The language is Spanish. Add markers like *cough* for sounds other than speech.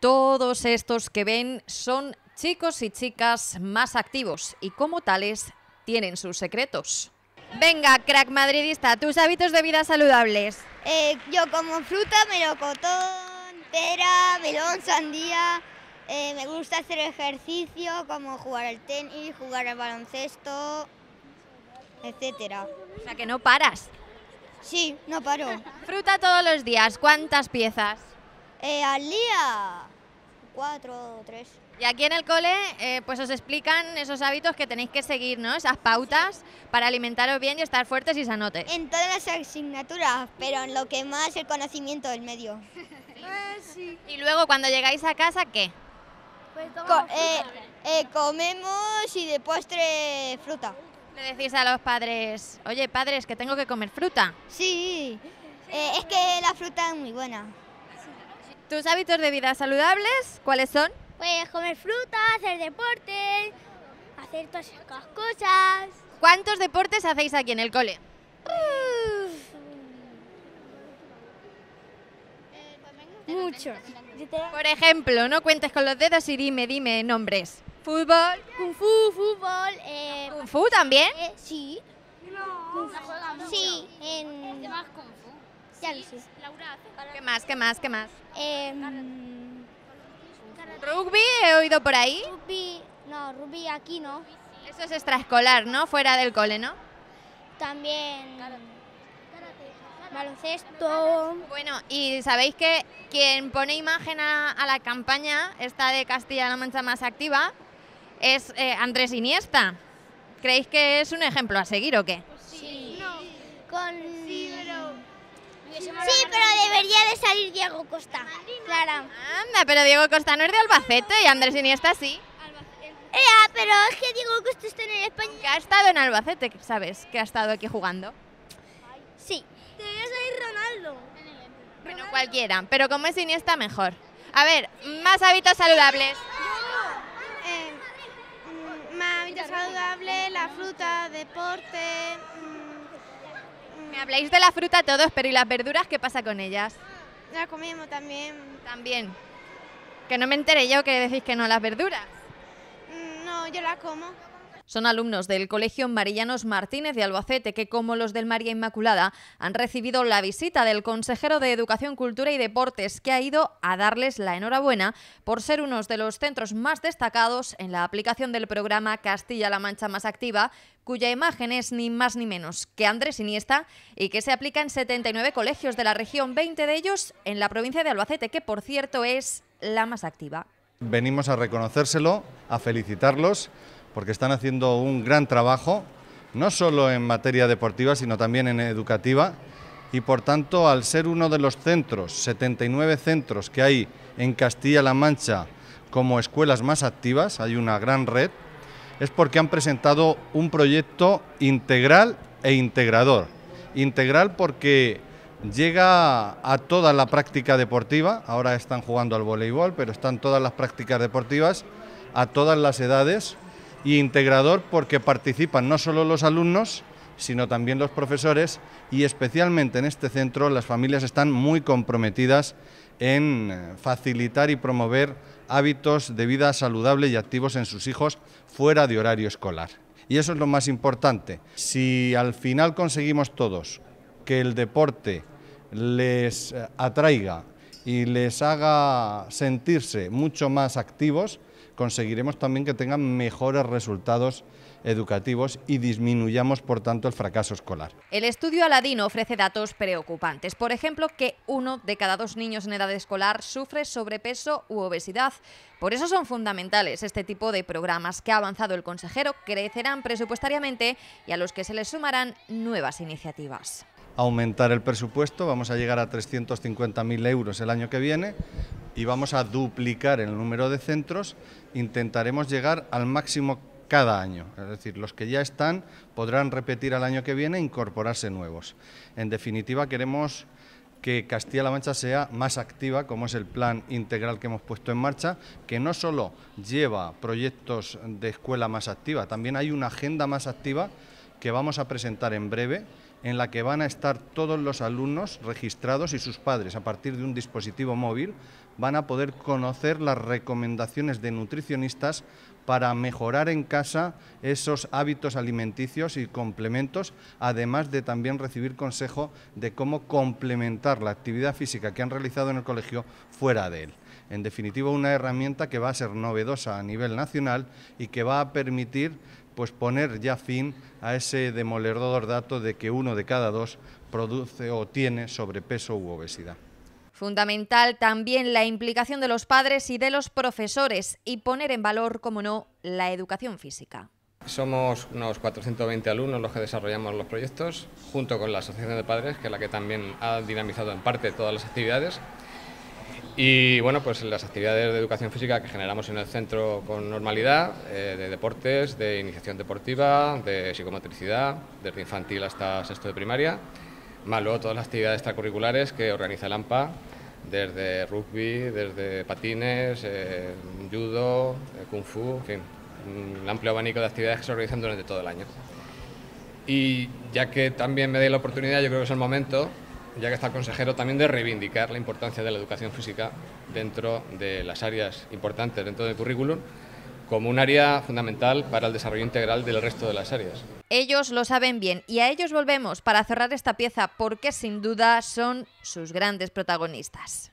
Todos estos que ven son chicos y chicas más activos y como tales tienen sus secretos. Venga, crack madridista, tus hábitos de vida saludables. Eh, yo como fruta, melocotón, pera, melón, sandía. Eh, me gusta hacer ejercicio como jugar al tenis, jugar al baloncesto, etcétera. O sea que no paras. Sí, no paro. *laughs* Fruta todos los días, ¿cuántas piezas? Eh, al día, cuatro o tres. Y aquí en el cole, eh, pues os explican esos hábitos que tenéis que seguir, ¿no? Esas pautas para alimentaros bien y estar fuertes y sanotes. En todas las asignaturas, pero en lo que más el conocimiento del medio. Eh, sí. Y luego cuando llegáis a casa, ¿qué? Pues eh, comemos y de postre fruta. Le decís a los padres, oye padres, que tengo que comer fruta. Sí, es que la fruta es muy buena. ¿Tus hábitos de vida saludables cuáles son? Pues comer fruta, hacer deporte, hacer todas esas cosas. ¿Cuántos deportes hacéis aquí en el cole? Muchos. Por ejemplo, no cuentes con los dedos y dime, dime nombres. Fútbol. Kung fu, fútbol. Eh, ¿Kung fu también? Eh, sí. No. Sí. En... Este Kung fu. ¿qué más? ¿Qué más? ¿Qué más? Em, ¿Rugby he oído por ahí? Rugby, no, rugby aquí no. Eso es extraescolar, ¿no? Fuera del cole, ¿no? También baloncesto. Bueno, y sabéis que quien pone imagen a, la campaña, esta de Castilla-La Mancha más activa, es eh, Andrés Iniesta. ¿Creéis que es un ejemplo a seguir o qué? Sí. No. Con Sí, pero debería de salir Diego Costa, Clara. Anda, pero Diego Costa no es de Albacete y Andrés Iniesta sí. Eh, pero es que Diego Costa está en el España. Que ha estado en Albacete, ¿sabes? Que ha estado aquí jugando. Sí. Debería salir Ronaldo. Bueno, cualquiera, pero como es Iniesta, mejor. A ver, más hábitos saludables. Eh, mm, más hábitos saludables, la fruta, deporte... Mm, me habláis de la fruta todos, pero ¿y las verduras qué pasa con ellas? Las comemos también. También. Que no me enteré yo que decís que no las verduras. Mm, no, yo las como. Son alumnos del Colegio Marillanos Martínez de Albacete que, como los del María Inmaculada, han recibido la visita del consejero de Educación, Cultura y Deportes, que ha ido a darles la enhorabuena por ser unos de los centros más destacados en la aplicación del programa Castilla-La Mancha Más Activa, cuya imagen es ni más ni menos que Andrés Iniesta y que se aplica en 79 colegios de la región, 20 de ellos en la provincia de Albacete, que por cierto es la más activa. Venimos a reconocérselo, a felicitarlos porque están haciendo un gran trabajo, no solo en materia deportiva, sino también en educativa, y por tanto, al ser uno de los centros, 79 centros que hay en Castilla-La Mancha como escuelas más activas, hay una gran red, es porque han presentado un proyecto integral e integrador. Integral porque llega a toda la práctica deportiva, ahora están jugando al voleibol, pero están todas las prácticas deportivas, a todas las edades, y integrador porque participan no solo los alumnos, sino también los profesores y especialmente en este centro las familias están muy comprometidas en eh, facilitar y promover hábitos de vida saludable y activos en sus hijos fuera de horario escolar. Y eso es lo más importante. Si al final conseguimos todos que el deporte les eh, atraiga y les haga sentirse mucho más activos, conseguiremos también que tengan mejores resultados educativos y disminuyamos, por tanto, el fracaso escolar. El estudio Aladino ofrece datos preocupantes. Por ejemplo, que uno de cada dos niños en edad escolar sufre sobrepeso u obesidad. Por eso son fundamentales este tipo de programas que ha avanzado el consejero, crecerán presupuestariamente y a los que se les sumarán nuevas iniciativas aumentar el presupuesto, vamos a llegar a 350.000 euros el año que viene y vamos a duplicar el número de centros, intentaremos llegar al máximo cada año, es decir, los que ya están podrán repetir al año que viene e incorporarse nuevos. En definitiva, queremos que Castilla-La Mancha sea más activa, como es el plan integral que hemos puesto en marcha, que no solo lleva proyectos de escuela más activa, también hay una agenda más activa que vamos a presentar en breve en la que van a estar todos los alumnos registrados y sus padres a partir de un dispositivo móvil van a poder conocer las recomendaciones de nutricionistas para mejorar en casa esos hábitos alimenticios y complementos, además de también recibir consejo de cómo complementar la actividad física que han realizado en el colegio fuera de él. En definitiva, una herramienta que va a ser novedosa a nivel nacional y que va a permitir pues poner ya fin a ese demoledor dato de que uno de cada dos produce o tiene sobrepeso u obesidad. Fundamental también la implicación de los padres y de los profesores y poner en valor, como no, la educación física. Somos unos 420 alumnos los que desarrollamos los proyectos, junto con la Asociación de Padres, que es la que también ha dinamizado en parte todas las actividades. Y bueno, pues las actividades de educación física que generamos en el centro con normalidad, eh, de deportes, de iniciación deportiva, de psicomotricidad, desde infantil hasta sexto de primaria, más luego todas las actividades extracurriculares que organiza el AMPA, desde rugby, desde patines, eh, judo, eh, kung fu, en fin, un amplio abanico de actividades que se organizan durante todo el año. Y ya que también me da la oportunidad, yo creo que es el momento ya que está el consejero, también de reivindicar la importancia de la educación física dentro de las áreas importantes dentro del currículum como un área fundamental para el desarrollo integral del resto de las áreas. Ellos lo saben bien y a ellos volvemos para cerrar esta pieza porque sin duda son sus grandes protagonistas.